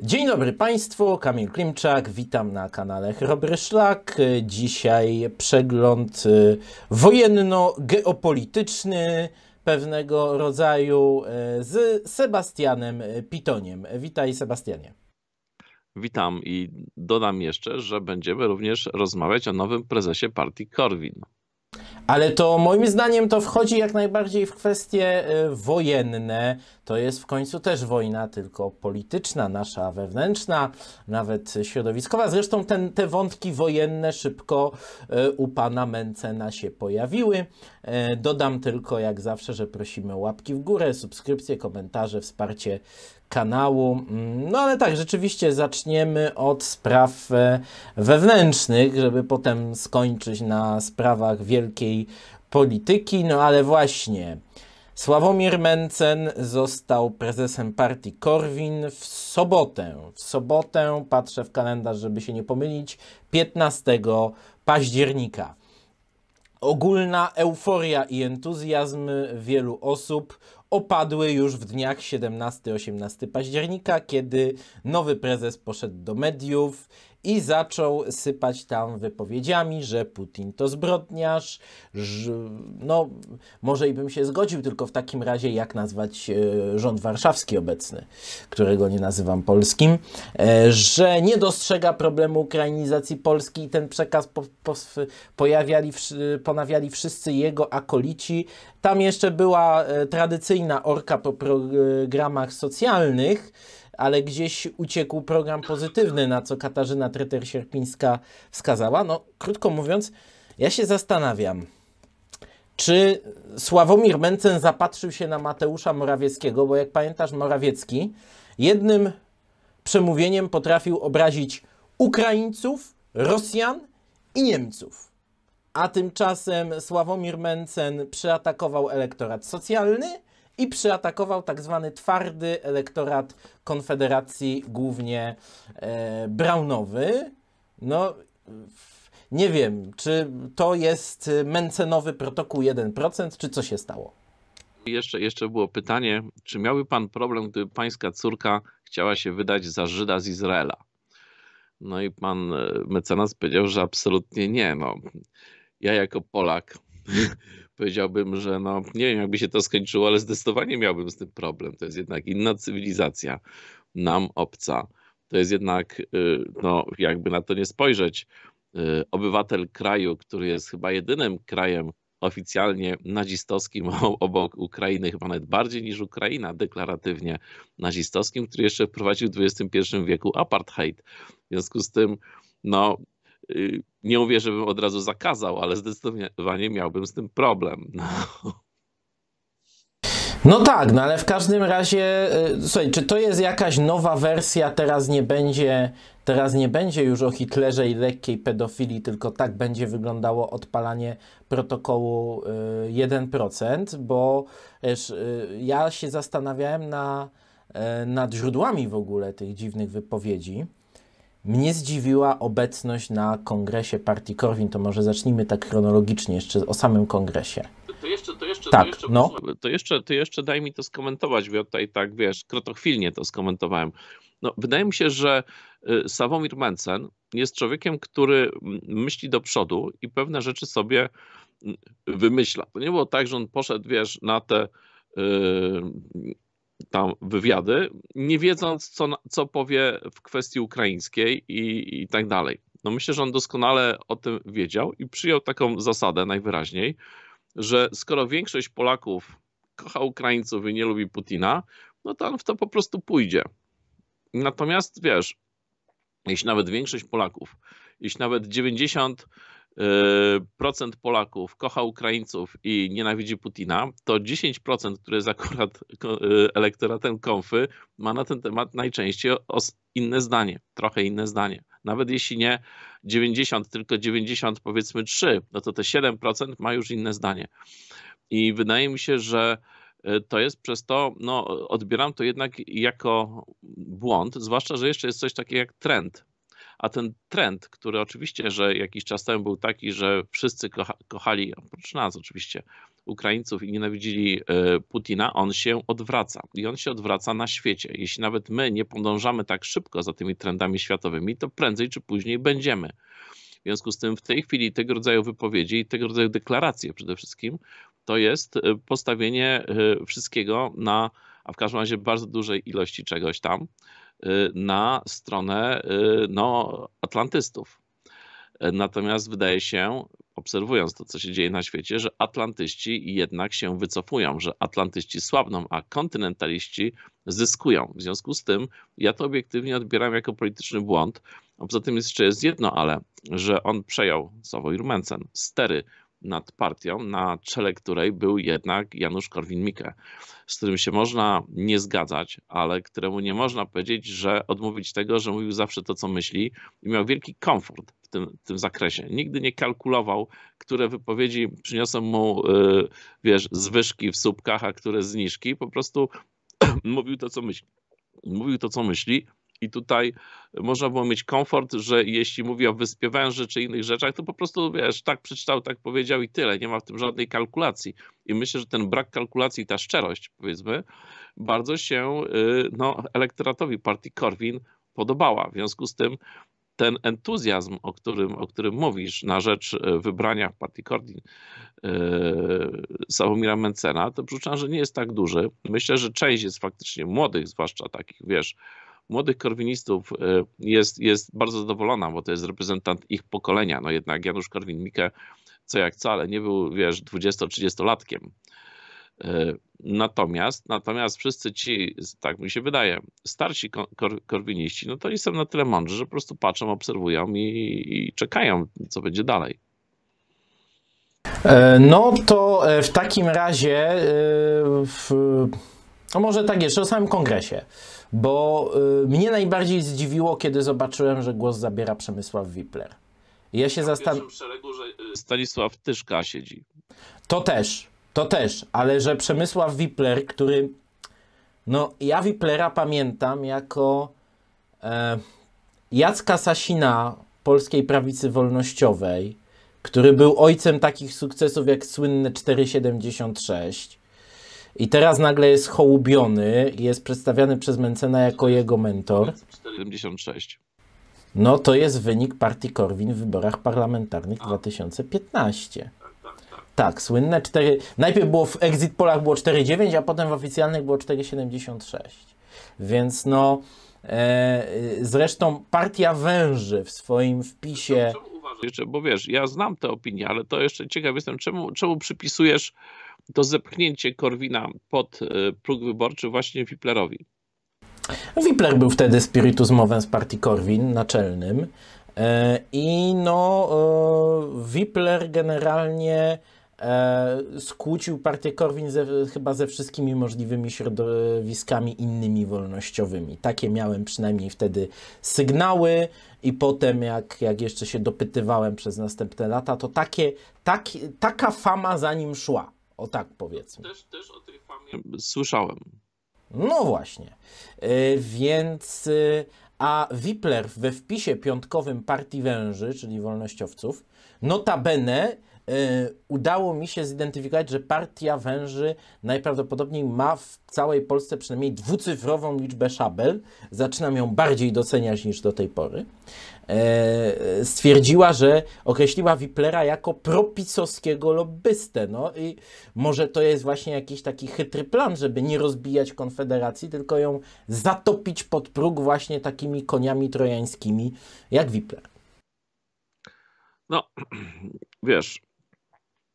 Dzień dobry Państwu, Kamil Klimczak, witam na kanale Chrobry Szlak. Dzisiaj przegląd y, wojenno-geopolityczny pewnego rodzaju e, z Sebastianem e, Pitoniem. Witaj, Sebastianie. Witam i dodam jeszcze, że będziemy również rozmawiać o nowym prezesie partii Korwin. Ale to moim zdaniem to wchodzi jak najbardziej w kwestie y, wojenne. To jest w końcu też wojna, tylko polityczna, nasza wewnętrzna, nawet środowiskowa. Zresztą ten, te wątki wojenne szybko y, u pana Mencena się pojawiły. E, dodam tylko, jak zawsze, że prosimy o łapki w górę, subskrypcje, komentarze, wsparcie kanału. No ale tak, rzeczywiście zaczniemy od spraw e, wewnętrznych, żeby potem skończyć na sprawach wielkiej polityki. No ale właśnie. Sławomir Mencen został prezesem partii Korwin w sobotę. W sobotę, patrzę w kalendarz, żeby się nie pomylić, 15 października. Ogólna euforia i entuzjazm wielu osób opadły już w dniach 17-18 października, kiedy nowy prezes poszedł do mediów i zaczął sypać tam wypowiedziami, że Putin to zbrodniarz, że, no może i bym się zgodził, tylko w takim razie jak nazwać e, rząd warszawski obecny, którego nie nazywam polskim, e, że nie dostrzega problemu ukrainizacji Polski i ten przekaz po, po, pojawiali, ponawiali wszyscy jego akolici. Tam jeszcze była e, tradycyjna orka po programach socjalnych, ale gdzieś uciekł program pozytywny, na co Katarzyna Treter-Sierpińska wskazała. No, krótko mówiąc, ja się zastanawiam, czy Sławomir Mencen zapatrzył się na Mateusza Morawieckiego, bo jak pamiętasz, Morawiecki jednym przemówieniem potrafił obrazić Ukraińców, Rosjan i Niemców. A tymczasem Sławomir Mencen przeatakował elektorat socjalny, i przyatakował tak zwany twardy elektorat Konfederacji, głównie e, Brownowy. No, nie wiem, czy to jest mencenowy protokół 1%, czy co się stało? Jeszcze, jeszcze było pytanie, czy miałby pan problem, gdyby pańska córka chciała się wydać za Żyda z Izraela? No i pan e, mecenas powiedział, że absolutnie nie. No. Ja jako Polak powiedziałbym, że no, nie wiem, jakby się to skończyło, ale zdecydowanie miałbym z tym problem. To jest jednak inna cywilizacja, nam obca. To jest jednak, y, no, jakby na to nie spojrzeć, y, obywatel kraju, który jest chyba jedynym krajem oficjalnie nazistowskim obok Ukrainy, chyba nawet bardziej niż Ukraina deklaratywnie nazistowskim, który jeszcze wprowadził w XXI wieku apartheid. W związku z tym, no, Y, nie mówię, żebym od razu zakazał, ale zdecydowanie miałbym z tym problem. No. No tak, no ale w każdym razie, y, słuchaj, czy to jest jakaś nowa wersja, teraz nie będzie, teraz nie będzie już o Hitlerze i lekkiej pedofilii, tylko tak będzie wyglądało odpalanie protokołu 1%, y, bo wiesz, ja się zastanawiałem na, nad źródłami w ogóle tych dziwnych wypowiedzi. Mnie zdziwiła obecność na kongresie partii Korwin, to może zacznijmy tak chronologicznie jeszcze o samym kongresie. To jeszcze, to jeszcze, tak, to jeszcze, no. to jeszcze, to jeszcze daj mi to skomentować, bo tutaj tak, wiesz, krotochwilnie to skomentowałem. No, wydaje mi się, że y, Sawomir Mencen jest człowiekiem, który mm, myśli do przodu i pewne rzeczy sobie mm, wymyśla. To nie było tak, że on poszedł, wiesz, na te y, tam wywiady, nie wiedząc, co, co powie w kwestii ukraińskiej i, i tak dalej. No myślę, że on doskonale o tym wiedział i przyjął taką zasadę najwyraźniej, że skoro większość Polaków kocha Ukraińców i nie lubi Putina, no to on w to po prostu pójdzie. Natomiast wiesz, jeśli nawet większość Polaków, jeśli nawet 90 Y, procent Polaków kocha Ukraińców i nienawidzi Putina, to 10%, które jest akurat y, elektoratem konfy, ma na ten temat najczęściej inne zdanie, trochę inne zdanie. Nawet jeśli nie 90, tylko 90 powiedzmy 3, no to te 7% ma już inne zdanie. I wydaje mi się, że y, to jest przez to, no odbieram to jednak jako błąd, zwłaszcza, że jeszcze jest coś takiego jak trend a ten trend, który oczywiście, że jakiś czas temu był taki, że wszyscy kocha, kochali, oprócz nas oczywiście, Ukraińców i nienawidzili e, Putina, on się odwraca. I on się odwraca na świecie. Jeśli nawet my nie podążamy tak szybko za tymi trendami światowymi, to prędzej czy później będziemy. W związku z tym w tej chwili tego rodzaju wypowiedzi i tego rodzaju deklaracje przede wszystkim to jest e, postawienie e, wszystkiego na, a w każdym razie bardzo dużej ilości czegoś tam, Y, na stronę y, no, atlantystów. Natomiast wydaje się, obserwując to, co się dzieje na świecie, że atlantyści jednak się wycofują, że atlantyści słabną, a kontynentaliści zyskują. W związku z tym ja to obiektywnie odbieram jako polityczny błąd. poza tym jeszcze jest jedno ale, że on przejął Sławoj Rumencen stery nad partią, na czele której był jednak Janusz Korwin-Mikke, z którym się można nie zgadzać, ale któremu nie można powiedzieć, że odmówić tego, że mówił zawsze to, co myśli i miał wielki komfort w tym, tym zakresie. Nigdy nie kalkulował, które wypowiedzi przyniosą mu, yy, wiesz, zwyżki w słupkach, a które zniżki. Po prostu mówił to, co myśli. Mówił to, co myśli i tutaj można było mieć komfort, że jeśli mówi o wyspie węży czy innych rzeczach, to po prostu wiesz, tak przeczytał, tak powiedział i tyle. Nie ma w tym żadnej kalkulacji. I myślę, że ten brak kalkulacji, ta szczerość, powiedzmy, bardzo się y, no, elektoratowi partii Korwin podobała. W związku z tym ten entuzjazm, o którym, o którym mówisz na rzecz y, wybrania partii Korwin yy, Mencena, to przypuszczam, że nie jest tak duży. Myślę, że część jest faktycznie młodych, zwłaszcza takich, wiesz, młodych korwinistów e, jest, jest bardzo zadowolona, bo to jest reprezentant ich pokolenia. No jednak Janusz Korwin-Mikke, co jak wcale, nie był, wiesz, 20-30-latkiem. E, natomiast, natomiast wszyscy ci, tak mi się wydaje, starsi kor korwiniści, no to oni są na tyle mądrzy, że po prostu patrzą, obserwują i, i czekają, co będzie dalej. E, no to w takim razie w no może tak jeszcze o samym kongresie, bo y, mnie najbardziej zdziwiło, kiedy zobaczyłem, że głos zabiera Przemysław Wipler. Ja się zastanawiam. W szeregu, że y, Stanisław Tyszka siedzi. To też, to też, ale że Przemysław Wipler, który. No, ja Wiplera pamiętam jako e, Jacka Sasina polskiej prawicy wolnościowej, który był ojcem takich sukcesów jak słynne 476 i teraz nagle jest hołubiony, jest przedstawiany przez Mencena jako jego mentor. 76. No to jest wynik partii Korwin w wyborach parlamentarnych A. 2015. Tak, słynne 4. Najpierw było w exit polach było 4,9, a potem w oficjalnych było 4,76. Więc no. E, zresztą partia węży w swoim wpisie. Czemu uważasz? bo wiesz, ja znam te opinie, ale to jeszcze ciekaw jestem, czemu, czemu przypisujesz to zepchnięcie Korwina pod e, próg wyborczy właśnie Wiplerowi. Wipler był wtedy spiritus mowem z partii Korwin naczelnym e, i no e, Wipler generalnie skłócił partię Korwin ze, chyba ze wszystkimi możliwymi środowiskami innymi wolnościowymi. Takie miałem przynajmniej wtedy sygnały i potem jak, jak jeszcze się dopytywałem przez następne lata, to takie, taki, taka fama za nim szła. O tak powiedzmy. Też, też o tej famie słyszałem. No właśnie. E, więc, e, a Wipler we wpisie piątkowym Partii Węży, czyli Wolnościowców, notabene Y, udało mi się zidentyfikować, że partia węży najprawdopodobniej ma w całej Polsce przynajmniej dwucyfrową liczbę szabel. Zaczynam ją bardziej doceniać niż do tej pory. Y, stwierdziła, że określiła Wiplera jako propisowskiego lobbystę. No i może to jest właśnie jakiś taki chytry plan, żeby nie rozbijać Konfederacji, tylko ją zatopić pod próg właśnie takimi koniami trojańskimi jak Wipler. No, wiesz,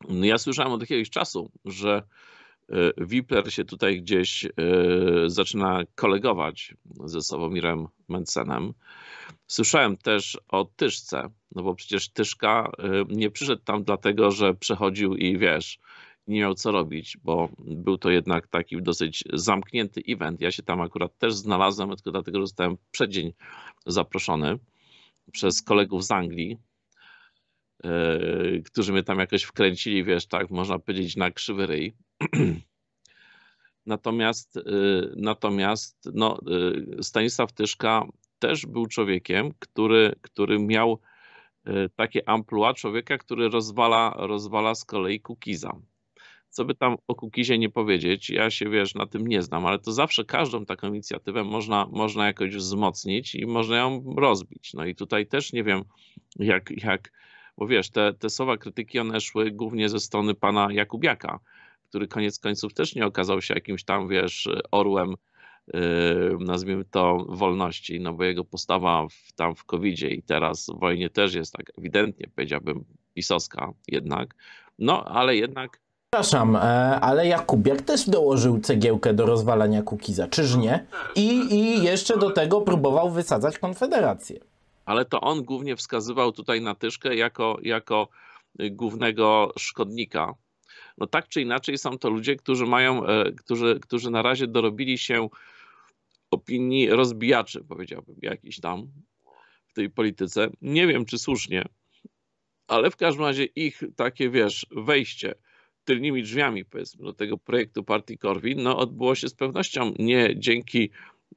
no ja słyszałem od jakiegoś czasu, że e, Wipler się tutaj gdzieś e, zaczyna kolegować ze Sławomirem Mencenem. Słyszałem też o Tyszce, no bo przecież Tyszka e, nie przyszedł tam dlatego, że przechodził i wiesz, nie miał co robić, bo był to jednak taki dosyć zamknięty event. Ja się tam akurat też znalazłem, tylko dlatego, że zostałem dzień zaproszony przez kolegów z Anglii, E, którzy mnie tam jakoś wkręcili, wiesz, tak można powiedzieć na krzywy ryj. natomiast, e, natomiast no, e, Stanisław Tyszka też był człowiekiem, który, który miał takie amplua człowieka, który rozwala, rozwala z kolei Kukiza. Co by tam o Kukizie nie powiedzieć, ja się wiesz, na tym nie znam, ale to zawsze każdą taką inicjatywę można, można jakoś wzmocnić i można ją rozbić. No i tutaj też nie wiem, jak, jak bo wiesz, te, te słowa krytyki, one szły głównie ze strony pana Jakubiaka, który koniec końców też nie okazał się jakimś tam, wiesz, orłem, yy, nazwijmy to, wolności, no bo jego postawa w, tam w covid i teraz w wojnie też jest tak ewidentnie, powiedziałbym, pisowska jednak, no ale jednak... Przepraszam, e, ale Jakubiak też dołożył cegiełkę do rozwalania Kukiza, czyż nie? I, i jeszcze do tego próbował wysadzać Konfederację ale to on głównie wskazywał tutaj na Tyszkę jako, jako y, głównego szkodnika. No tak czy inaczej są to ludzie, którzy mają, e, którzy, którzy na razie dorobili się opinii rozbijaczy, powiedziałbym, jakiś tam w tej polityce. Nie wiem, czy słusznie, ale w każdym razie ich takie, wiesz, wejście tylnymi drzwiami, powiedzmy, do tego projektu partii Korwin, no odbyło się z pewnością nie dzięki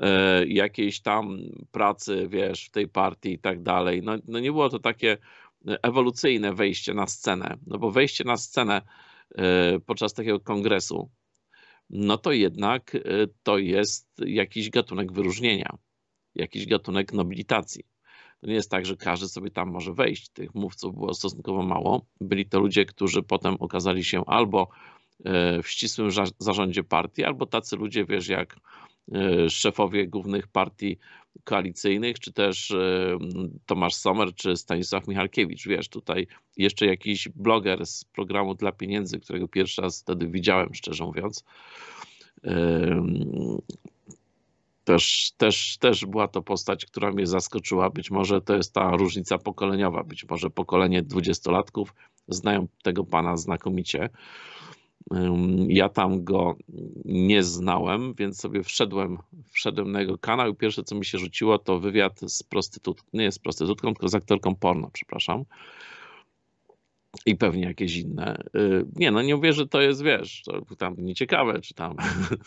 E, jakiejś tam pracy, wiesz, w tej partii i tak dalej. No, no nie było to takie ewolucyjne wejście na scenę, no bo wejście na scenę e, podczas takiego kongresu, no to jednak e, to jest jakiś gatunek wyróżnienia, jakiś gatunek nobilitacji. To nie jest tak, że każdy sobie tam może wejść. Tych mówców było stosunkowo mało. Byli to ludzie, którzy potem okazali się albo w ścisłym zarządzie partii, albo tacy ludzie, wiesz, jak E, szefowie głównych partii koalicyjnych, czy też e, Tomasz Sommer, czy Stanisław Michalkiewicz. Wiesz, tutaj jeszcze jakiś bloger z programu Dla Pieniędzy, którego pierwszy raz wtedy widziałem, szczerze mówiąc. E, też, też, też była to postać, która mnie zaskoczyła. Być może to jest ta różnica pokoleniowa. Być może pokolenie dwudziestolatków znają tego pana znakomicie. Ja tam go nie znałem, więc sobie wszedłem, wszedłem na jego kanał i pierwsze co mi się rzuciło to wywiad z prostytutką, nie z prostytutką, tylko z aktorką porno, przepraszam. I pewnie jakieś inne. Y, nie, no nie mówię, że to jest, wiesz, to tam nieciekawe, czy tam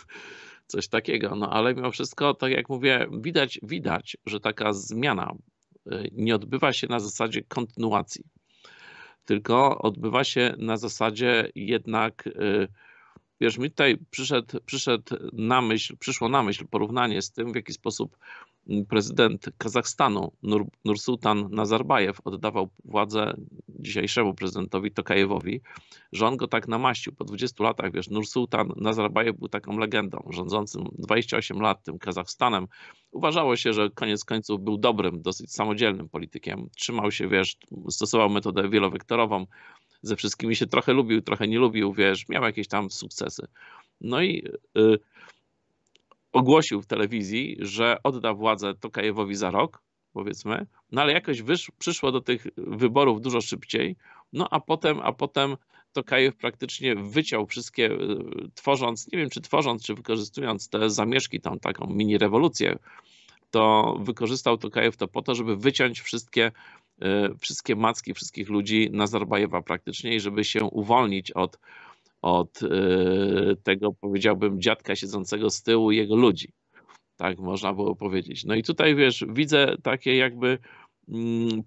coś takiego, no ale mimo wszystko, tak jak mówię, widać, widać, że taka zmiana y, nie odbywa się na zasadzie kontynuacji tylko odbywa się na zasadzie jednak, y, wiesz, mi tutaj przyszedł, przyszedł na myśl, przyszło na myśl porównanie z tym, w jaki sposób prezydent Kazachstanu Nur, Nursultan Nazarbajew oddawał władzę dzisiejszemu prezydentowi Tokajewowi, że on go tak namaścił. Po 20 latach, wiesz, Nursultan Nazarbajew był taką legendą, rządzącym 28 lat tym Kazachstanem. Uważało się, że koniec końców był dobrym, dosyć samodzielnym politykiem. Trzymał się, wiesz, stosował metodę wielowektorową, ze wszystkimi się trochę lubił, trochę nie lubił, wiesz, miał jakieś tam sukcesy. No i... Yy, ogłosił w telewizji, że odda władzę Tokajewowi za rok, powiedzmy, no ale jakoś wysz, przyszło do tych wyborów dużo szybciej, no a potem, a potem Tokajew praktycznie wyciął wszystkie, y, tworząc, nie wiem czy tworząc, czy wykorzystując te zamieszki, tam taką mini rewolucję, to wykorzystał Tokajew to po to, żeby wyciąć wszystkie, y, wszystkie macki, wszystkich ludzi Nazarbajewa praktycznie i żeby się uwolnić od, od e, tego, powiedziałbym, dziadka siedzącego z tyłu i jego ludzi. Tak można było powiedzieć. No i tutaj wiesz, widzę takie jakby mm,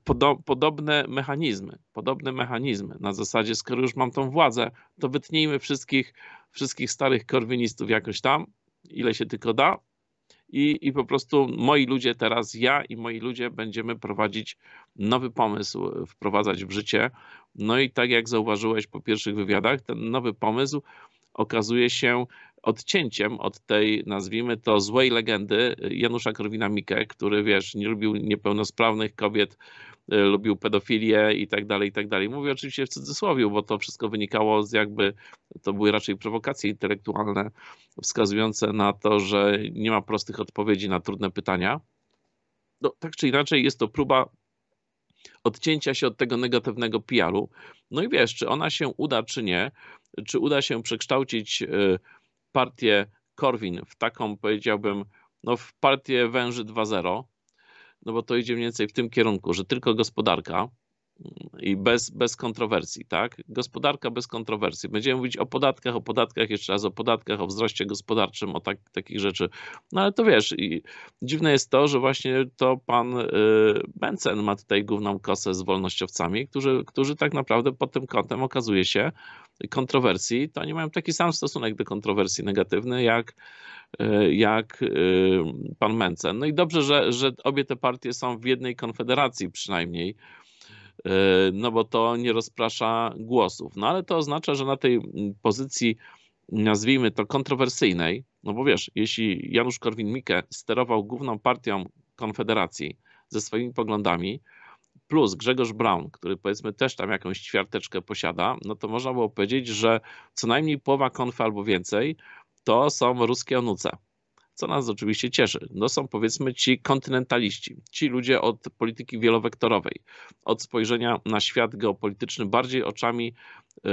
podobne mechanizmy, podobne mechanizmy. Na zasadzie, skoro już mam tą władzę, to wytnijmy wszystkich, wszystkich starych korwinistów jakoś tam, ile się tylko da, i, i po prostu moi ludzie teraz, ja i moi ludzie będziemy prowadzić nowy pomysł, e, wprowadzać w życie. No i tak jak zauważyłeś po pierwszych wywiadach, ten nowy pomysł okazuje się odcięciem od tej, nazwijmy to, złej legendy y, Janusza Korwina-Mikke, który, wiesz, nie lubił niepełnosprawnych kobiet, y, lubił pedofilię i tak dalej, i tak dalej. Mówię oczywiście w cudzysłowie, bo to wszystko wynikało z jakby, to były raczej prowokacje intelektualne wskazujące na to, że nie ma prostych odpowiedzi na trudne pytania. No, tak czy inaczej jest to próba odcięcia się od tego negatywnego PR-u. No i wiesz, czy ona się uda, czy nie, czy uda się przekształcić y, partię Korwin, w taką powiedziałbym, no w partię węży 2.0, no bo to idzie mniej więcej w tym kierunku, że tylko gospodarka mm, i bez, bez kontrowersji, tak? Gospodarka bez kontrowersji. Będziemy mówić o podatkach, o podatkach, jeszcze raz o podatkach, o wzroście gospodarczym, o tak, takich rzeczy. No ale to wiesz, i dziwne jest to, że właśnie to pan yy, Bencen ma tutaj główną kosę z wolnościowcami, którzy, którzy tak naprawdę pod tym kątem okazuje się, kontrowersji, to oni mają taki sam stosunek do kontrowersji negatywny jak, e, jak e, pan Mencen. No i dobrze, że, że obie te partie są w jednej konfederacji przynajmniej, e, no bo to nie rozprasza głosów. No ale to oznacza, że na tej mm, pozycji, nazwijmy to kontrowersyjnej, no bo wiesz, jeśli Janusz Korwin-Mikke sterował główną partią Konfederacji ze swoimi poglądami, plus Grzegorz Brown, który powiedzmy też tam jakąś ćwiarteczkę posiada, no to można było powiedzieć, że co najmniej połowa konfy albo więcej to są ruskie onuce co nas oczywiście cieszy. No są powiedzmy ci kontynentaliści, ci ludzie od polityki wielowektorowej, od spojrzenia na świat geopolityczny bardziej oczami e,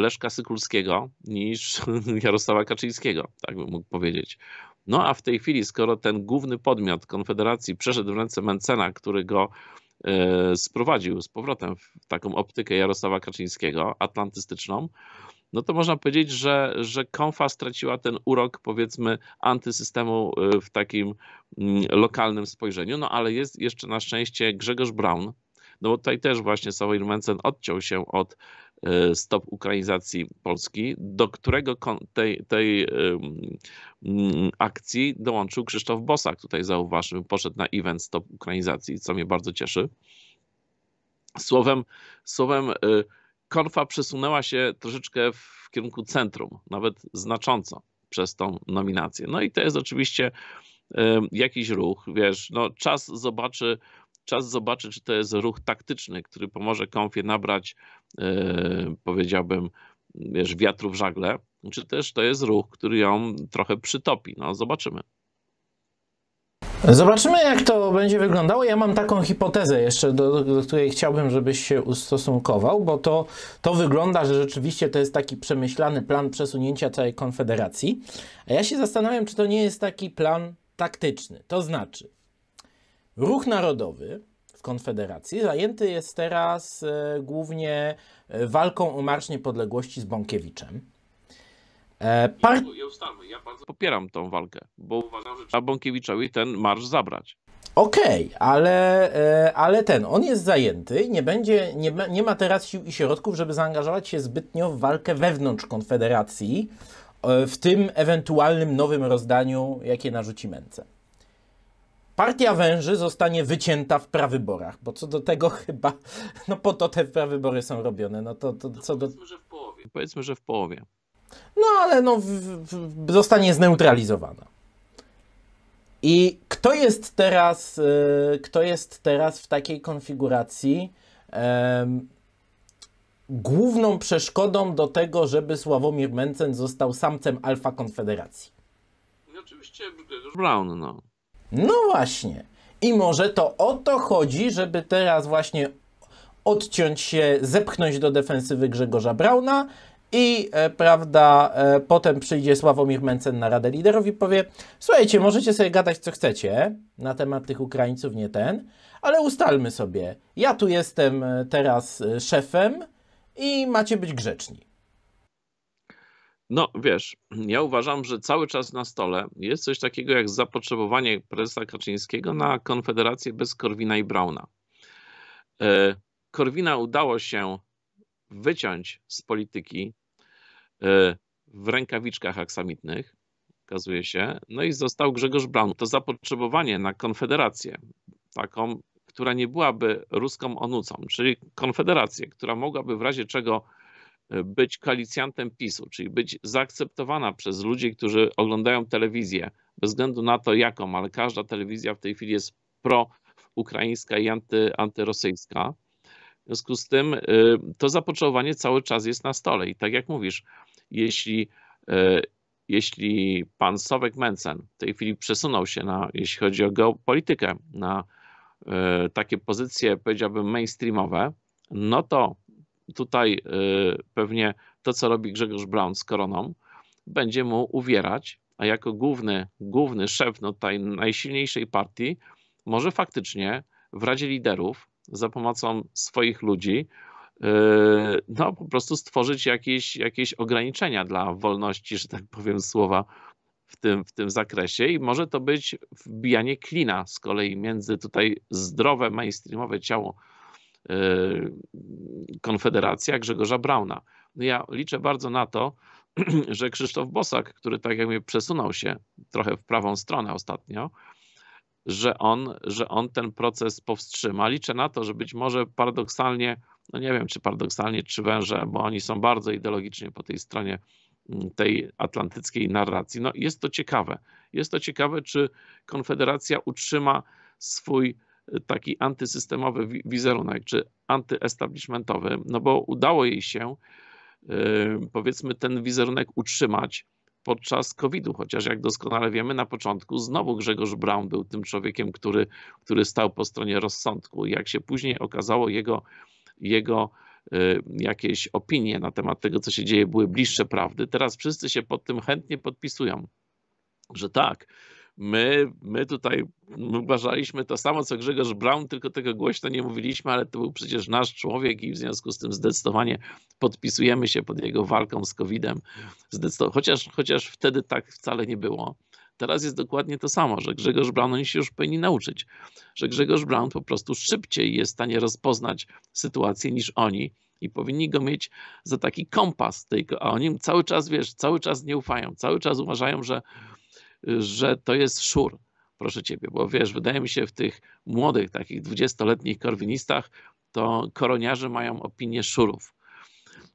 Leszka Sykulskiego niż Jarosława Kaczyńskiego, tak bym mógł powiedzieć. No a w tej chwili, skoro ten główny podmiot Konfederacji przeszedł w ręce Mencena, który go E, sprowadził z powrotem w taką optykę Jarosława Kaczyńskiego, atlantystyczną, no to można powiedzieć, że, że konfa straciła ten urok, powiedzmy, antysystemu e, w takim mm, lokalnym spojrzeniu. No ale jest jeszcze na szczęście Grzegorz Braun, no bo tutaj też właśnie Sawir Mencen odciął się od E, stop Ukrainizacji Polski, do którego tej, tej mm, akcji dołączył Krzysztof Bosak. Tutaj zauważmy, poszedł na event Stop Ukrainizacji, co mnie bardzo cieszy. Słowem, słowem e, konfa przesunęła się troszeczkę w kierunku centrum, nawet znacząco przez tą nominację. No i to jest oczywiście jakiś ruch, wiesz, no czas zobaczy Czas zobaczyć, czy to jest ruch taktyczny, który pomoże konfie nabrać, e, powiedziałbym, wiesz, wiatru w żagle, czy też to jest ruch, który ją trochę przytopi. No, zobaczymy. Zobaczymy, jak to będzie wyglądało. Ja mam taką hipotezę jeszcze, do, do, której chciałbym, żebyś się ustosunkował, bo to, to wygląda, że rzeczywiście to jest taki przemyślany plan przesunięcia całej konfederacji. A ja się zastanawiam, czy to nie jest taki plan taktyczny. To znaczy, Ruch Narodowy w Konfederacji zajęty jest teraz e, głównie e, walką o Marsz Niepodległości z Bąkiewiczem. E, par... Ja, ja bardzo popieram tą walkę, bo uważam, że trzeba Bąkiewiczowi ten marsz zabrać. Okej, okay, ale, ale ten, on jest zajęty nie, będzie, nie, nie ma teraz sił i środków, żeby zaangażować się zbytnio w walkę wewnątrz Konfederacji, w tym ewentualnym nowym rozdaniu, jakie narzuci Mence. Partia węży zostanie wycięta w prawyborach, bo co do tego chyba, no po to te prawybory są robione, no to, to no co powiedzmy, do... Że w połowie. Powiedzmy, że w połowie. No ale no, w, w, zostanie zneutralizowana. I kto jest teraz, y, kto jest teraz w takiej konfiguracji główną przeszkodą do tego, żeby Sławomir Mencen został samcem alfa Konfederacji? No oczywiście Brown, no. No właśnie. I może to o to chodzi, żeby teraz właśnie odciąć się, zepchnąć do defensywy Grzegorza Brauna i e, prawda, e, potem przyjdzie Sławomir Mencen na Radę Liderów i powie słuchajcie, możecie sobie gadać co chcecie na temat tych Ukraińców, nie ten, ale ustalmy sobie, ja tu jestem e, teraz e, szefem i macie być grzeczni. No wiesz, ja uważam, że cały czas na stole jest coś takiego jak zapotrzebowanie prezesa Kaczyńskiego na konfederację bez Korwina i Brauna. E, Korwina udało się wyciąć z polityki e, w rękawiczkach aksamitnych, okazuje się, no i został Grzegorz Braun. To zapotrzebowanie na konfederację, taką, która nie byłaby ruską onucą, czyli konfederację, która mogłaby w razie czego E, być koalicjantem PiSu, czyli być zaakceptowana przez ludzi, którzy oglądają telewizję, bez względu na to jaką, ale każda telewizja w tej chwili jest pro-ukraińska i anty, antyrosyjska. W związku z tym e, to zapotrzebowanie cały czas jest na stole. I tak jak mówisz, jeśli, e, jeśli pan Sowek Mencen w tej chwili przesunął się na, jeśli chodzi o geopolitykę, na takie pozycje, powiedziałbym, mainstreamowe, no to tutaj y, pewnie to, co robi Grzegorz Brown z koroną, będzie mu uwierać, a jako główny, główny szef no, tej najsilniejszej partii może faktycznie w Radzie Liderów za pomocą swoich ludzi y, no, po prostu stworzyć jakieś, jakieś ograniczenia dla wolności, że tak powiem, słowa w tym, w tym zakresie i może to być wbijanie klina z kolei między tutaj zdrowe, mainstreamowe ciało Y, Konfederacja Grzegorza Brauna. No ja liczę bardzo na to, że Krzysztof Bosak, który tak jak mówię przesunął się trochę w prawą stronę ostatnio, że on, że on ten proces powstrzyma. Liczę na to, że być może paradoksalnie, no nie wiem czy paradoksalnie, czy węże, bo oni są bardzo ideologicznie po tej stronie mm, tej atlantyckiej narracji. No jest to ciekawe. Jest to ciekawe, czy Konfederacja utrzyma swój taki antysystemowy wizerunek, czy antyestablishmentowy, no bo udało jej się y, powiedzmy ten wizerunek utrzymać podczas COVID-u, chociaż jak doskonale wiemy na początku znowu Grzegorz Brown był tym człowiekiem, który, który stał po stronie rozsądku. Jak się później okazało jego, jego y, jakieś opinie na temat tego, co się dzieje, były bliższe prawdy. Teraz wszyscy się pod tym chętnie podpisują, że tak, My, my tutaj my uważaliśmy to samo co Grzegorz Brown, tylko tego głośno nie mówiliśmy, ale to był przecież nasz człowiek i w związku z tym zdecydowanie podpisujemy się pod jego walką z COVID-em. Chociaż, chociaż wtedy tak wcale nie było. Teraz jest dokładnie to samo, że Grzegorz Brown, oni się już powinni nauczyć, że Grzegorz Brown po prostu szybciej jest w stanie rozpoznać sytuację niż oni i powinni go mieć za taki kompas, a oni cały czas, wiesz, cały czas nie ufają, cały czas uważają, że że to jest szur, proszę ciebie, bo wiesz, wydaje mi się w tych młodych, takich dwudziestoletnich korwinistach, to koroniarze mają opinię szurów.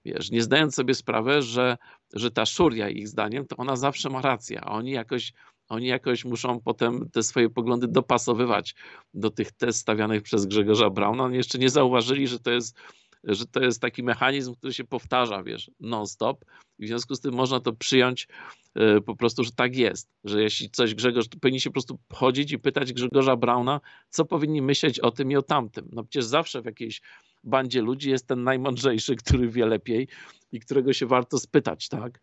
Wiesz, nie zdając sobie sprawy, że, że ta szuria ich zdaniem, to ona zawsze ma rację, a oni jakoś, oni jakoś muszą potem te swoje poglądy dopasowywać do tych test stawianych przez Grzegorza Brauna. Oni no, jeszcze nie zauważyli, że to jest że to jest taki mechanizm, który się powtarza, wiesz, non-stop. I w związku z tym można to przyjąć e, po prostu, że tak jest, że jeśli coś Grzegorz, to powinni się po prostu chodzić i pytać Grzegorza Brauna, co powinni myśleć o tym i o tamtym. No przecież zawsze w jakiejś bandzie ludzi jest ten najmądrzejszy, który wie lepiej i którego się warto spytać, tak?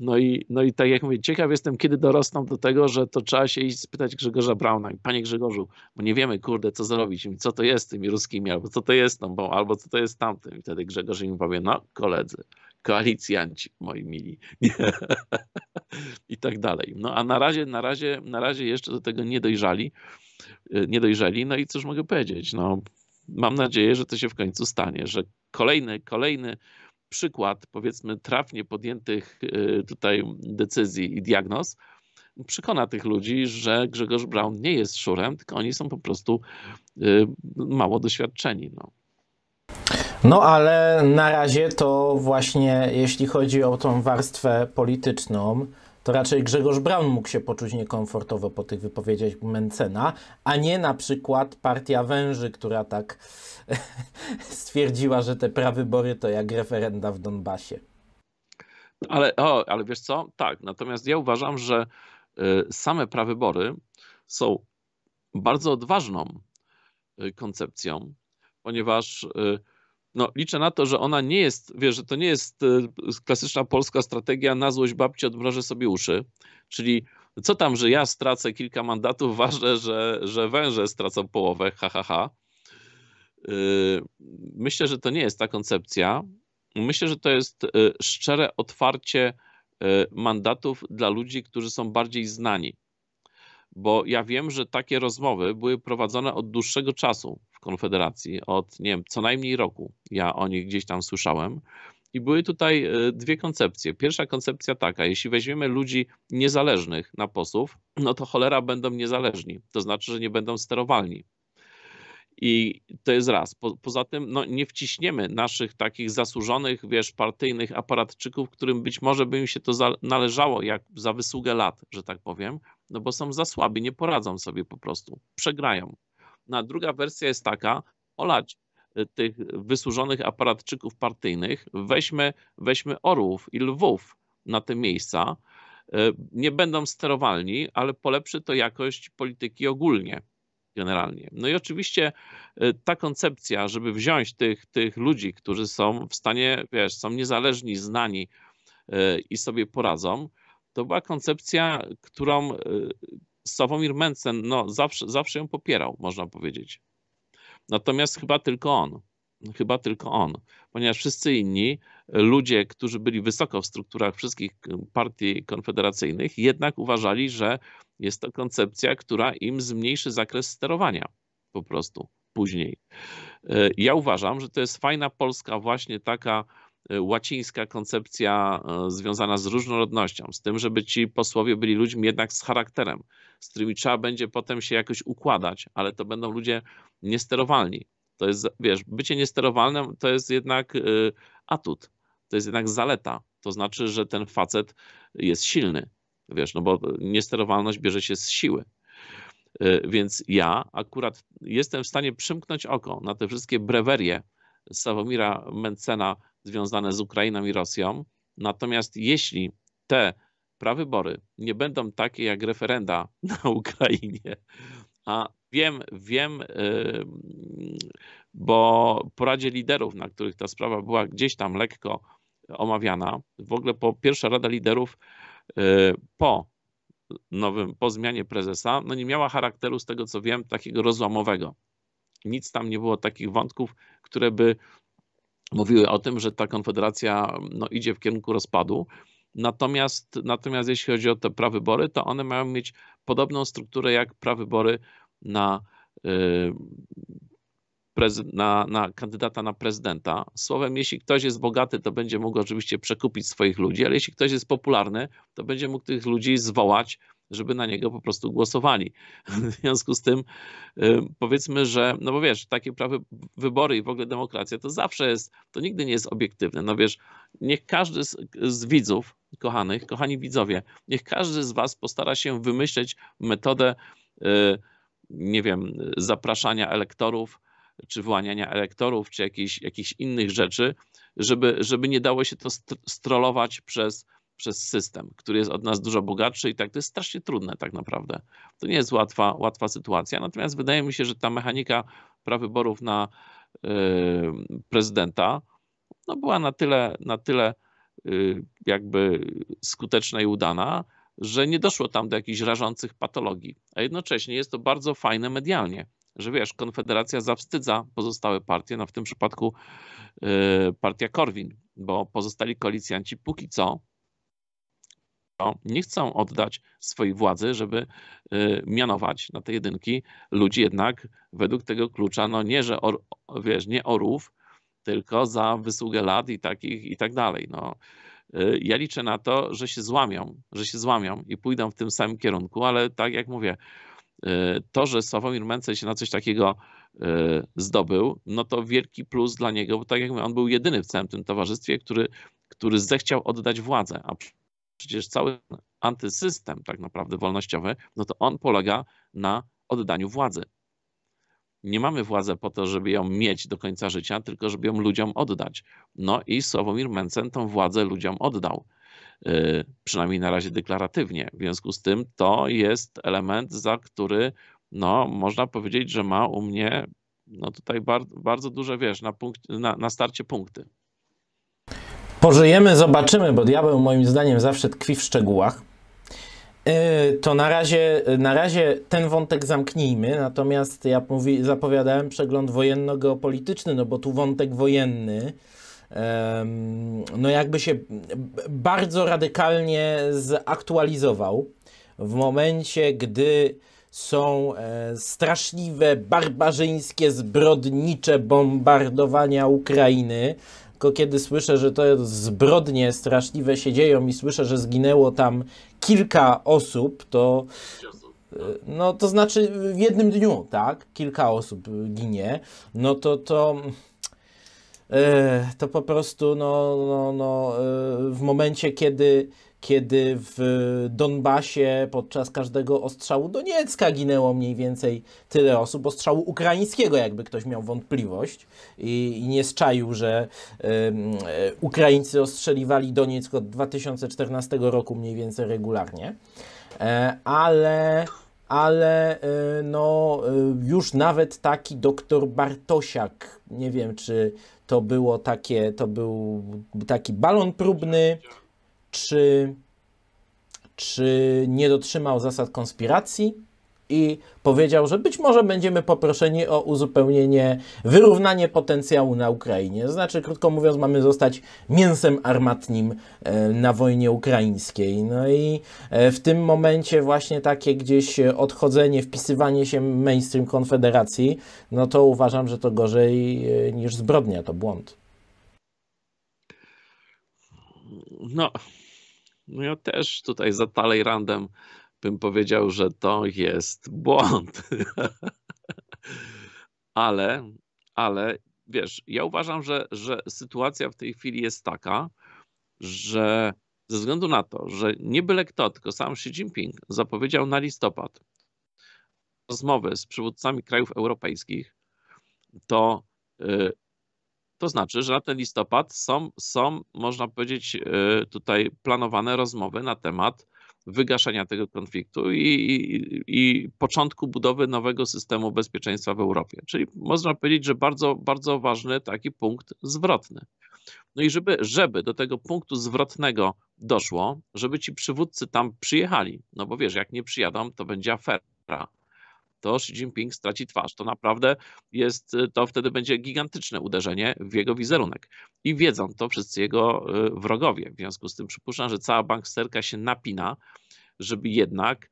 No i, no i tak jak mówię, ciekaw jestem, kiedy dorosną do tego, że to trzeba się iść spytać Grzegorza Brauna. Panie Grzegorzu, bo nie wiemy, kurde, co zrobić im, co to jest tymi ruskimi, albo co to jest tą, albo co to jest tamtym. I wtedy Grzegorz im powie, no koledzy, koalicjanci moi mili. I tak dalej. No a na razie, na razie, na razie jeszcze do tego nie dojrzali. Y, nie dojrzeli, no i cóż mogę powiedzieć, no mam nadzieję, że to się w końcu stanie, że kolejny, kolejny przykład, powiedzmy, trafnie podjętych y, tutaj decyzji i diagnoz, przekona tych ludzi, że Grzegorz Brown nie jest szurem, tylko oni są po prostu y, mało doświadczeni. No. No ale na razie to właśnie jeśli chodzi o tą warstwę polityczną, to raczej Grzegorz Braun mógł się poczuć niekomfortowo po tych wypowiedziach Mencena, a nie na przykład partia Węży, która tak stwierdziła, że te prawybory to jak referenda w Donbasie. Ale, o, ale wiesz co? Tak. Natomiast ja uważam, że y, same prawybory są bardzo odważną y, koncepcją, ponieważ y, no, liczę na to, że ona nie jest, wiesz, że to nie jest e, klasyczna polska strategia na złość babci odmrożę sobie uszy, czyli co tam, że ja stracę kilka mandatów, ważne, że, że węże stracą połowę, ha, ha, ha. E, myślę, że to nie jest ta koncepcja. Myślę, że to jest e, szczere otwarcie mandatów dla ludzi, którzy są bardziej znani. Bo ja wiem, że takie rozmowy były prowadzone od dłuższego czasu Konfederacji od, nie wiem, co najmniej roku. Ja o nich gdzieś tam słyszałem. I były tutaj e, dwie koncepcje. Pierwsza koncepcja taka, jeśli weźmiemy ludzi niezależnych na posłów, no to cholera będą niezależni. To znaczy, że nie będą sterowalni. I to jest raz. Po, poza tym no, nie wciśniemy naszych takich zasłużonych, wiesz, partyjnych aparatczyków, którym być może by im się to za, należało jak za wysługę lat, że tak powiem, no bo są za słabi, nie poradzą sobie po prostu, przegrają. No a druga wersja jest taka, olać y, tych wysłużonych aparatczyków partyjnych, weźmy, weźmy Orłów i Lwów na te miejsca. Y, nie będą sterowalni, ale polepszy to jakość polityki ogólnie, generalnie. No i oczywiście y, ta koncepcja, żeby wziąć tych, tych ludzi, którzy są w stanie, wiesz, są niezależni, znani i sobie poradzą, to była koncepcja, którą Sławomir Mencen, no zawsze, zawsze ją popierał, można powiedzieć. Natomiast chyba tylko on. Chyba tylko on, ponieważ wszyscy inni ludzie, którzy byli wysoko w strukturach wszystkich y, partii konfederacyjnych, jednak uważali, że jest to koncepcja, która im zmniejszy zakres sterowania po prostu później. Y, ja uważam, że to jest fajna Polska, właśnie taka Y, łacińska koncepcja y, związana z różnorodnością, z tym, żeby ci posłowie byli ludźmi jednak z charakterem, z którymi trzeba będzie potem się jakoś układać, ale to będą ludzie niesterowalni. To jest, wiesz, bycie niesterowalnym to jest jednak y, atut, to jest jednak zaleta. To znaczy, że ten facet jest silny, wiesz, no bo niesterowalność bierze się z siły. Więc ja akurat jestem w stanie przymknąć oko na te wszystkie brewerie Sławomira Mencena związane z Ukrainą i Rosją. Natomiast jeśli te prawybory nie będą takie jak referenda na Ukrainie, a wiem, wiem, yy, bo po Radzie Liderów, na których ta sprawa była gdzieś tam lekko omawiana, w ogóle po pierwsza Rada Liderów yy, po nowym, po zmianie prezesa, no nie miała charakteru, z tego co wiem, takiego rozłamowego. Nic tam nie było takich wątków, które by mówiły o tym, że ta konfederacja no, idzie w kierunku rozpadu. Natomiast, natomiast jeśli chodzi o te prawybory, to one mają mieć podobną strukturę jak prawybory na, y, na, na, kandydata na prezydenta. Słowem, jeśli ktoś jest bogaty, to będzie mógł oczywiście przekupić swoich ludzi, ale jeśli ktoś jest popularny, to będzie mógł tych ludzi zwołać żeby na niego po prostu głosowali. W związku z tym y, powiedzmy, że, no bo wiesz, takie prawe wybory i w ogóle demokracja to zawsze jest, to nigdy nie jest obiektywne. No wiesz, niech każdy z, z widzów, kochanych, kochani widzowie, niech każdy z was postara się wymyśleć metodę, y, nie wiem, zapraszania elektorów, czy wyłaniania elektorów, czy jakichś, jakichś innych rzeczy, żeby, żeby nie dało się to strolować przez przez system, który jest od nas dużo bogatszy i tak to jest strasznie trudne tak naprawdę. To nie jest łatwa, łatwa sytuacja. Natomiast wydaje mi się, że ta mechanika prawyborów na yy, prezydenta no była na tyle, na tyle yy, jakby skuteczna i udana, że nie doszło tam do jakichś rażących patologii. A jednocześnie jest to bardzo fajne medialnie, że wiesz, Konfederacja zawstydza pozostałe partie, no w tym przypadku yy, partia Korwin, bo pozostali koalicjanci póki co nie chcą oddać swojej władzy, żeby y, mianować na te jedynki ludzi jednak według tego klucza, no nie, że or, wiesz, nie orów, tylko za wysługę lat i takich i tak dalej. No, y, ja liczę na to, że się złamią, że się złamią i pójdą w tym samym kierunku, ale tak jak mówię, y, to, że Sławomir Mence się na coś takiego zdobył, no to wielki plus dla niego, bo tak jak mówię, on był jedyny w całym tym towarzystwie, który, który zechciał oddać władzę, a przecież cały antysystem tak naprawdę wolnościowy, no to on polega na oddaniu władzy. Nie mamy władzy po to, żeby ją mieć do końca życia, tylko żeby ją ludziom oddać. No i Sławomir Mencen tą władzę ludziom oddał. Yy, przynajmniej na razie deklaratywnie. W związku z tym to jest element, za który no, można powiedzieć, że ma u mnie no tutaj bardzo, bardzo duże, wiesz, na, punkt, na, na starcie punkty. Pożyjemy, zobaczymy, bo diabeł moim zdaniem zawsze tkwi w szczegółach. Yy, to na razie, na razie ten wątek zamknijmy, natomiast ja mówi, zapowiadałem przegląd wojenno-geopolityczny, no bo tu wątek wojenny no jakby się bardzo radykalnie zaktualizował w momencie, gdy są e, straszliwe, barbarzyńskie, zbrodnicze bombardowania Ukrainy, tylko kiedy słyszę, że to zbrodnie straszliwe się dzieją i słyszę, że zginęło tam kilka osób, to e, tak. no to znaczy w jednym dniu, tak, kilka osób ginie, no to to e, to po prostu no, no, no, e, w momencie, kiedy, kiedy w Donbasie podczas każdego ostrzału Doniecka ginęło mniej więcej tyle osób, ostrzału ukraińskiego, jakby ktoś miał wątpliwość i, i nie zczaił, że y, Ukraińcy ostrzeliwali Donieck od 2014 roku mniej więcej regularnie, e, ale ale e, no, e, już nawet taki doktor Bartosiak, nie wiem czy to było takie, to był taki balon próbny, czy, czy nie dotrzymał zasad konspiracji i powiedział, że być może będziemy poproszeni o uzupełnienie, wyrównanie potencjału na Ukrainie. Znaczy, krótko mówiąc, mamy zostać mięsem armatnim e, na wojnie ukraińskiej. No i e, w tym momencie właśnie takie gdzieś odchodzenie, wpisywanie się mainstream Konfederacji, no to uważam, że to gorzej e, niż zbrodnia, to błąd. No, no ja też tutaj za randem bym powiedział, że to jest błąd. ale, ale wiesz, ja uważam, że, że sytuacja w tej chwili jest taka, że ze względu na to, że nie byle kto, tylko sam Xi Jinping zapowiedział na listopad rozmowy z przywódcami krajów europejskich, to y, to znaczy, że na ten listopad są, są można powiedzieć, e, tutaj planowane rozmowy na temat wygaszenia tego konfliktu i, i, i, początku budowy nowego systemu bezpieczeństwa w Europie. Czyli można powiedzieć, że bardzo, bardzo ważny taki punkt zwrotny. No i żeby, żeby do tego punktu zwrotnego doszło, żeby ci przywódcy tam przyjechali, no bo wiesz, jak nie przyjadą, to będzie afera to Xi Jinping straci twarz. To naprawdę jest, y, to wtedy będzie gigantyczne uderzenie w jego wizerunek. I wiedzą to wszyscy jego y, wrogowie. W związku z tym przypuszczam, że cała banksterka się napina, żeby jednak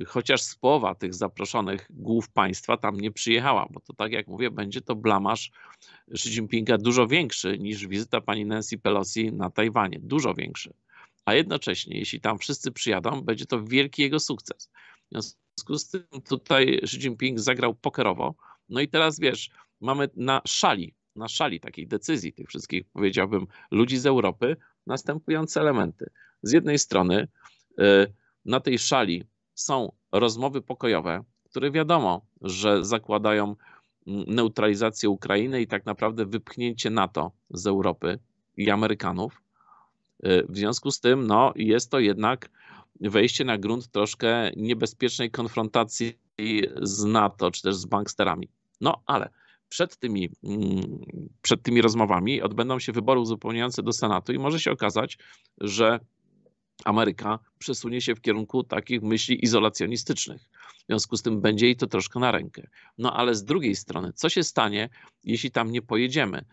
y, chociaż z połowa tych zaproszonych głów państwa tam nie przyjechała, bo to tak jak mówię, będzie to blamasz Xi Jinpinga dużo większy niż wizyta pani Nancy Pelosi na Tajwanie, dużo większy. A jednocześnie, jeśli tam wszyscy przyjadą, będzie to wielki jego sukces. W związku związku z tym tutaj Xi Jinping zagrał pokerowo. No i teraz wiesz, mamy na szali, na szali takiej decyzji tych wszystkich, powiedziałbym, ludzi z Europy następujące elementy. Z jednej strony y, na tej szali są rozmowy pokojowe, które wiadomo, że zakładają mm, neutralizację Ukrainy i tak naprawdę wypchnięcie NATO z Europy i Amerykanów. Y, w związku z tym no, jest to jednak wejście na grunt troszkę niebezpiecznej konfrontacji z NATO czy też z banksterami. No ale przed tymi, mm, przed tymi rozmowami odbędą się wybory uzupełniające do Senatu i może się okazać, że Ameryka przesunie się w kierunku takich myśli izolacjonistycznych. W związku z tym będzie jej to troszkę na rękę. No ale z drugiej strony, co się stanie, jeśli tam nie pojedziemy,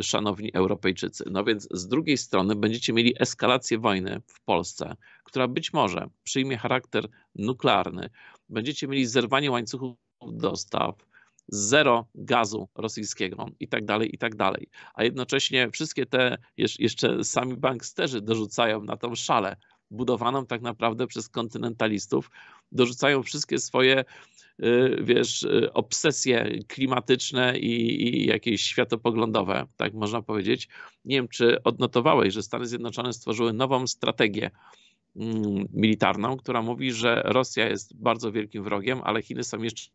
szanowni Europejczycy? No więc z drugiej strony będziecie mieli eskalację wojny w Polsce, która być może przyjmie charakter nuklearny. Będziecie mieli zerwanie łańcuchów dostaw, zero gazu rosyjskiego i tak dalej, i tak dalej. A jednocześnie wszystkie te jeszcze sami banksterzy dorzucają na tą szalę budowaną tak naprawdę przez kontynentalistów, dorzucają wszystkie swoje y, wiesz, y, obsesje klimatyczne i, i, jakieś światopoglądowe, tak można powiedzieć. Nie wiem, czy odnotowałeś, że Stany Zjednoczone stworzyły nową strategię mm, militarną, która mówi, że Rosja jest bardzo wielkim wrogiem, ale Chiny są jeszcze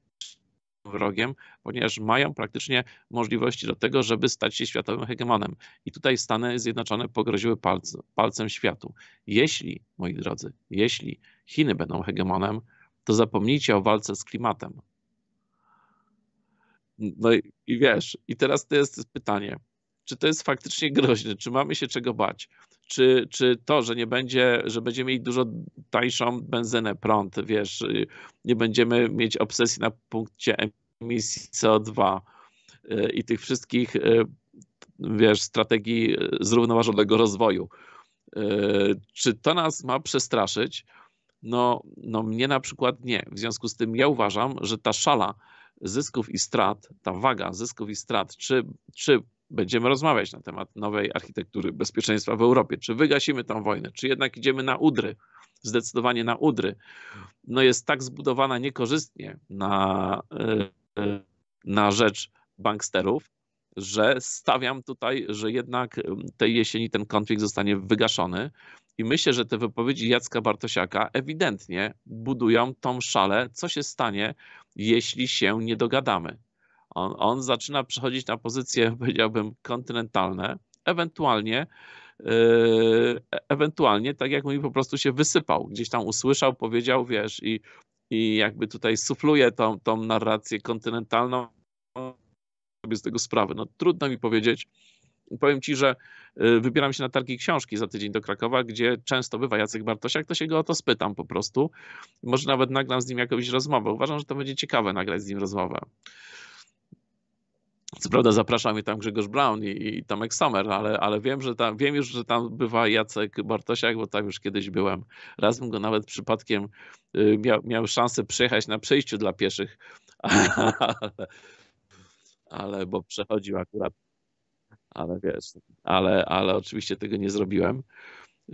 wrogiem, ponieważ mają praktycznie możliwości do tego, żeby stać się światowym hegemonem. I tutaj Stany Zjednoczone pogroziły palcem, palcem światu. Jeśli, moi drodzy, jeśli Chiny będą hegemonem, to zapomnijcie o walce z klimatem. No i, i wiesz, i teraz to jest pytanie, czy to jest faktycznie groźne, czy mamy się czego bać? czy, czy to, że nie będzie, że będziemy mieli dużo tańszą benzynę, prąd, wiesz, y, nie będziemy mieć obsesji na punkcie emisji CO2 y, i tych wszystkich, y, wiesz, strategii zrównoważonego rozwoju. Czy to nas ma przestraszyć? No, no mnie na przykład nie. W związku z tym ja uważam, że ta szala zysków i strat, ta waga zysków i strat, czy, czy będziemy rozmawiać na temat nowej architektury bezpieczeństwa w Europie. Czy wygasimy tą wojnę, czy jednak idziemy na udry, zdecydowanie na udry. No jest tak zbudowana niekorzystnie na, e, na rzecz banksterów, że stawiam tutaj, że jednak tej jesieni ten konflikt zostanie wygaszony. I myślę, że te wypowiedzi Jacka Bartosiaka ewidentnie budują tą szalę, co się stanie, jeśli się nie dogadamy. On, on zaczyna przechodzić na pozycje, powiedziałbym, kontynentalne, ewentualnie yy, ewentualnie, tak jak mówi, po prostu się wysypał. Gdzieś tam usłyszał, powiedział, wiesz, i, i jakby tutaj sufluje tą, tą narrację kontynentalną sobie z tego sprawy. No trudno mi powiedzieć. Powiem ci, że yy, wybieram się na targi książki za tydzień do Krakowa, gdzie często bywa Jacek Bartosiak, to się go o to spytam po prostu. Może nawet nagram z nim jakąś rozmowę. Uważam, że to będzie ciekawe nagrać z nim rozmowę. Co prawda zaprasza mnie tam Grzegorz Brown i, i Tomek Sommer, ale, ale wiem, że tam, wiem już, że tam bywa Jacek Bartosiak, bo tam już kiedyś byłem. Razem go nawet przypadkiem y, miał, miał szansę przejechać na przejściu dla pieszych, ale, ale bo przechodził akurat ale wiesz, ale, ale oczywiście tego nie zrobiłem.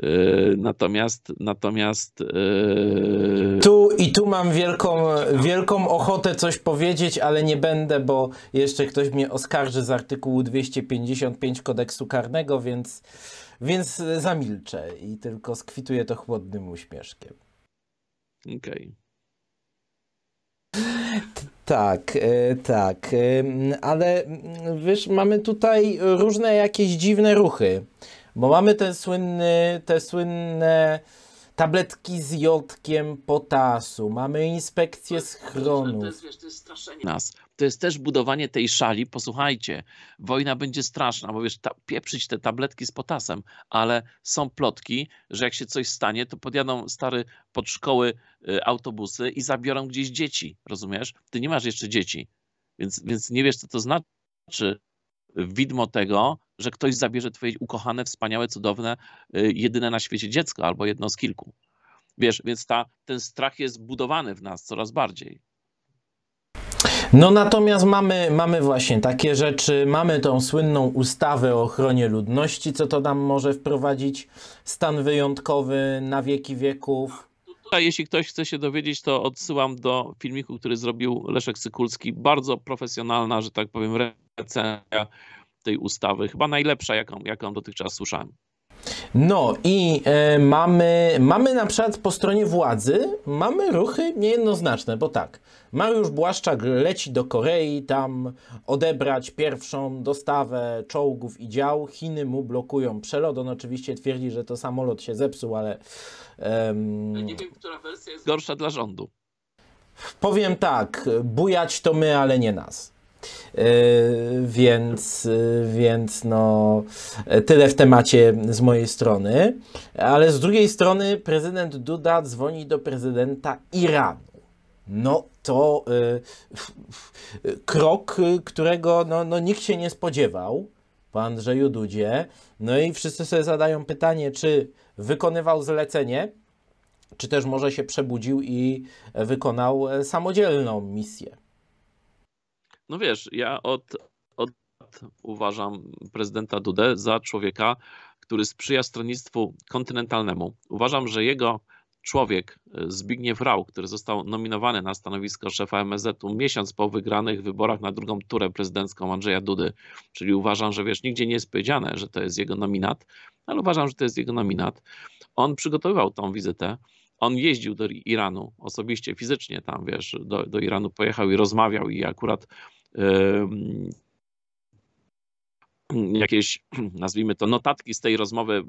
Yy, natomiast, natomiast. Yy, tu i tu mam wielką, wielką ochotę coś powiedzieć, ale nie będę, bo jeszcze ktoś mnie oskarży z artykułu 255 kodeksu karnego, więc, więc zamilczę i tylko skwituję to chłodnym uśmieszkiem. Okej. Okay. Tak, e, tak, e, ale wiesz, mamy tutaj różne jakieś dziwne ruchy. Bo mamy te, słynny, te słynne tabletki z jodkiem potasu, mamy inspekcję schronu To jest, to jest straszenie nas. To jest też budowanie tej szali. Posłuchajcie, wojna będzie straszna, bo wiesz, ta, pieprzyć te tabletki z potasem, ale są plotki, że jak się coś stanie, to podjadą stary pod szkoły y, autobusy i zabiorą gdzieś dzieci, rozumiesz? Ty nie masz jeszcze dzieci, więc, więc nie wiesz, co to znaczy widmo tego, że ktoś zabierze twoje ukochane, wspaniałe, cudowne, y, jedyne na świecie dziecko albo jedno z kilku. Wiesz, więc ta, ten strach jest budowany w nas coraz bardziej. No natomiast mamy, mamy właśnie takie rzeczy, mamy tą słynną ustawę o ochronie ludności, co to nam może wprowadzić stan wyjątkowy na wieki wieków. Tutaj, jeśli ktoś chce się dowiedzieć, to odsyłam do filmiku, który zrobił Leszek Sykulski. Bardzo profesjonalna, że tak powiem, recenzja tej ustawy. Chyba najlepsza, jaką, jaką dotychczas słyszałem. No i e, mamy, mamy na przykład po stronie władzy, mamy ruchy niejednoznaczne, bo tak, Mariusz Błaszczak leci do Korei, tam odebrać pierwszą dostawę czołgów i dział, Chiny mu blokują przelot, on oczywiście twierdzi, że to samolot się zepsuł, ale... Um... Ja nie wiem, która wersja jest gorsza dla rządu. Powiem tak, bujać to my, ale nie nas. Yy, więc, yy, więc no, tyle w temacie z mojej strony. Ale z drugiej strony prezydent Duda dzwoni do prezydenta Iranu. No to y, krok, którego no, no, nikt się nie spodziewał po Andrzeju Dudzie. No i wszyscy sobie zadają pytanie, czy wykonywał zlecenie, czy też może się przebudził i wykonał e, samodzielną misję. No wiesz, ja od, od uważam prezydenta Dudę za człowieka, który sprzyja stronnictwu kontynentalnemu. Uważam, że jego człowiek e, Zbigniew Rau, który został nominowany na stanowisko szefa MSZ-u miesiąc po wygranych wyborach na drugą turę prezydencką Andrzeja Dudy, czyli uważam, że wiesz, nigdzie nie jest powiedziane, że to jest jego nominat, ale uważam, że to jest jego nominat. On przygotowywał tą wizytę, on jeździł do Iranu osobiście, fizycznie tam, wiesz, do, do Iranu pojechał i rozmawiał i akurat Mm, jakieś, nazwijmy to, notatki z tej rozmowy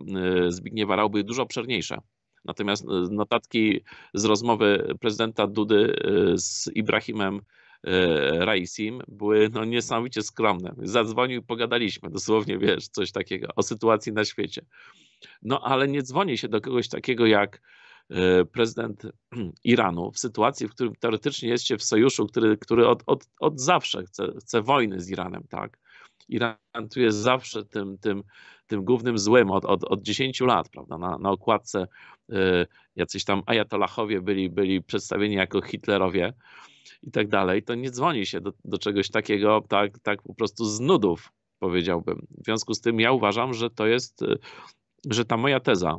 e, Zbigniewa Rauby były dużo obszerniejsze. Natomiast e, notatki z rozmowy prezydenta Dudy e, z Ibrahimem Raisim były no, niesamowicie skromne. Zadzwonił i pogadaliśmy, dosłownie wiesz, coś takiego o sytuacji na świecie. No ale nie dzwoni się do kogoś takiego jak E, prezydent Iranu w sytuacji, w którym teoretycznie jest się w sojuszu, który, który od, od, od zawsze chce, chce wojny z Iranem, tak? Iran tu jest zawsze tym, tym, tym głównym złym od, od, od 10 lat, prawda? Na, na okładce y, jacyś tam ajatolachowie byli, byli przedstawieni jako Hitlerowie i tak dalej. To nie dzwoni się do, do czegoś takiego, tak, tak po prostu z nudów, powiedziałbym. W związku z tym ja uważam, że to jest, e, że ta moja teza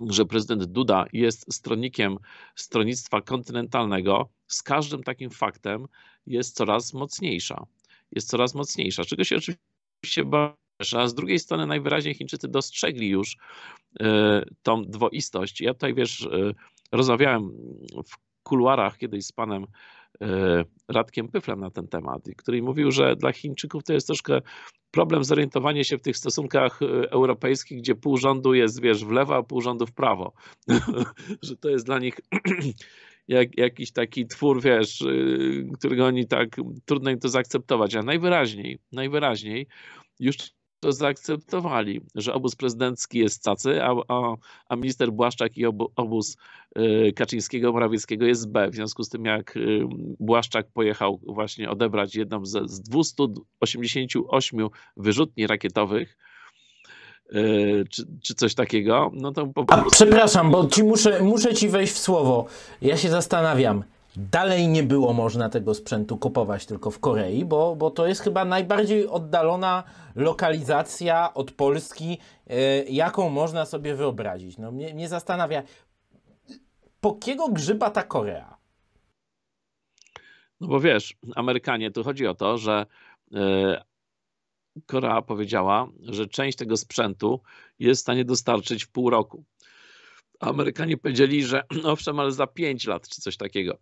że prezydent Duda jest stronnikiem stronnictwa kontynentalnego, z każdym takim faktem jest coraz mocniejsza. Jest coraz mocniejsza, czego się oczywiście bałeś, a z drugiej strony najwyraźniej Chińczycy dostrzegli już y, tą dwoistość. Ja tutaj, wiesz, y, rozmawiałem w kuluarach kiedyś z panem E, Radkiem Pyflem na ten temat, który mówił, że dla Chińczyków to jest troszkę problem zorientowanie się w tych stosunkach e, europejskich, gdzie pół rządu jest, wiesz, w lewo, a pół rządu w prawo. że to jest dla nich jak, jakiś taki twór, wiesz, e, którego oni tak, trudno im to zaakceptować, a najwyraźniej, najwyraźniej już to zaakceptowali, że obóz prezydencki jest cacy, a, a, a minister Błaszczak i obu, obóz e, Kaczyńskiego, Morawieckiego jest B. W związku z tym, jak e, Błaszczak pojechał właśnie odebrać jedną z, z 288 wyrzutni rakietowych, e, czy, czy, coś takiego, no to po prostu... A, przepraszam, bo ci muszę, muszę ci wejść w słowo. Ja się zastanawiam. Dalej nie było można tego sprzętu kupować tylko w Korei, bo, bo to jest chyba najbardziej oddalona lokalizacja od Polski, yy, jaką można sobie wyobrazić. No, mnie, mnie zastanawia, po kiego grzyba ta Korea? No bo wiesz, Amerykanie, tu chodzi o to, że yy, Korea powiedziała, że część tego sprzętu jest w stanie dostarczyć w pół roku. Amerykanie powiedzieli, że no owszem, ale za 5 lat czy coś takiego.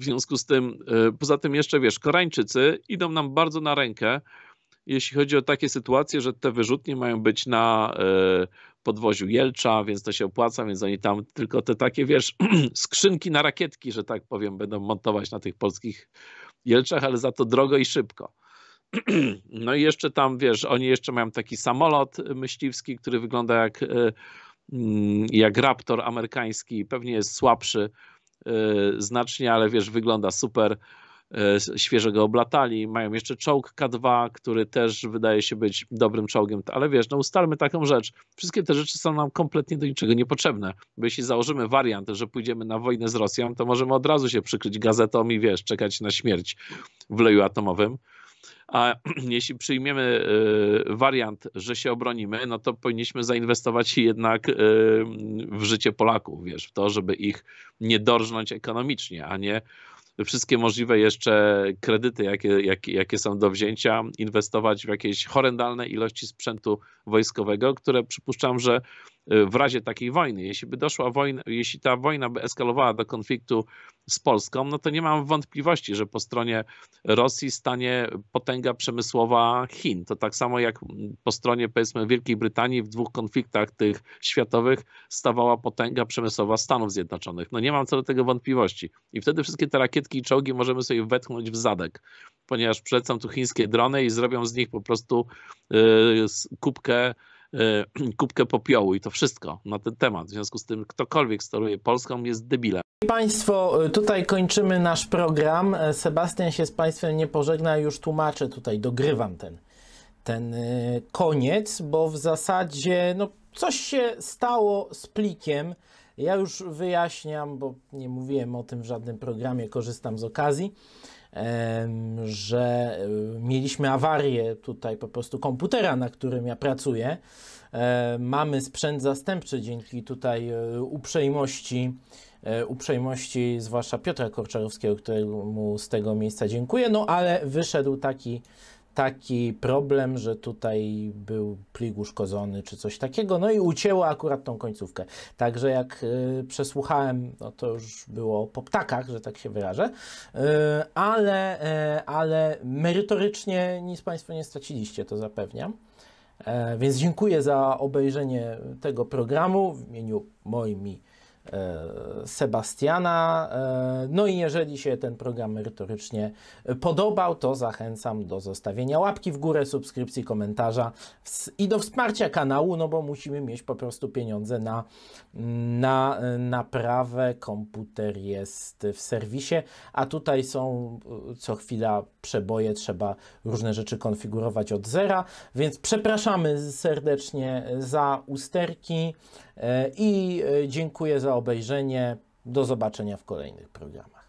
W związku z tym, e, poza tym jeszcze wiesz, Koreańczycy idą nam bardzo na rękę, jeśli chodzi o takie sytuacje, że te wyrzutnie mają być na e, podwoziu Jelcza, więc to się opłaca, więc oni tam tylko te takie, wiesz, skrzynki na rakietki, że tak powiem, będą montować na tych polskich Jelczach, ale za to drogo i szybko. No i jeszcze tam, wiesz, oni jeszcze mają taki samolot myśliwski, który wygląda jak, e, mm, jak Raptor amerykański, pewnie jest słabszy, Y, znacznie, ale wiesz, wygląda super. Y, świeżego oblatali. Mają jeszcze czołg K2, który też wydaje się być dobrym czołgiem, ale wiesz, no ustalmy taką rzecz. Wszystkie te rzeczy są nam kompletnie do niczego niepotrzebne, bo jeśli założymy wariant, że pójdziemy na wojnę z Rosją, to możemy od razu się przykryć gazetą i wiesz, czekać na śmierć w leju atomowym a jeśli przyjmiemy y, wariant, że się obronimy, no to powinniśmy zainwestować jednak y, w życie Polaków, wiesz, w to, żeby ich nie dorżnąć ekonomicznie, a nie wszystkie możliwe jeszcze kredyty, jakie, jakie, jakie są do wzięcia, inwestować w jakieś horrendalne ilości sprzętu wojskowego, które przypuszczam, że Y, w razie takiej wojny. Jeśli by doszła wojna, jeśli ta wojna by eskalowała do konfliktu z Polską, no to nie mam wątpliwości, że po stronie Rosji stanie potęga przemysłowa Chin. To tak samo jak po stronie powiedzmy Wielkiej Brytanii w dwóch konfliktach tych światowych stawała potęga przemysłowa Stanów Zjednoczonych. No nie mam co do tego wątpliwości. I wtedy wszystkie te rakietki i czołgi możemy sobie wetchnąć w zadek, ponieważ przylecą tu chińskie drony i zrobią z nich po prostu yy, kubkę E, kubkę popiołu i to wszystko na ten temat. W związku z tym ktokolwiek steruje Polską jest debilem. Państwo, e, tutaj kończymy nasz program. E, Sebastian się z Państwem nie pożegna, już tłumaczę tutaj, dogrywam ten, ten koniec, bo w zasadzie no, coś się stało z plikiem. Ja już wyjaśniam, bo nie mówiłem o tym w żadnym programie, korzystam z okazji że mieliśmy awarię tutaj po prostu komputera, na którym ja pracuję. Mamy sprzęt zastępczy dzięki tutaj e, uprzejmości e, uprzejmości, zwłaszcza Piotra Korczarowskiego, któremu z tego miejsca dziękuję, no ale wyszedł taki taki problem, że tutaj był plik uszkodzony czy coś takiego, no i ucięło akurat tą końcówkę. Także jak y, przesłuchałem, no to już było po ptakach, że tak się wyrażę, y, ale, y, ale merytorycznie nic Państwo nie straciliście, to zapewniam. E, więc dziękuję za obejrzenie tego programu w imieniu moimi E, Sebastiana. E, no i jeżeli się ten program merytorycznie podobał, to zachęcam do zostawienia łapki w górę, subskrypcji, komentarza i do wsparcia kanału, no bo musimy mieć po prostu pieniądze na, na naprawę. Komputer jest w serwisie, a tutaj są e, co chwila przeboje, trzeba różne rzeczy konfigurować od zera, więc przepraszamy serdecznie za usterki. E, I e, dziękuję za obejrzenie. Do zobaczenia w kolejnych programach.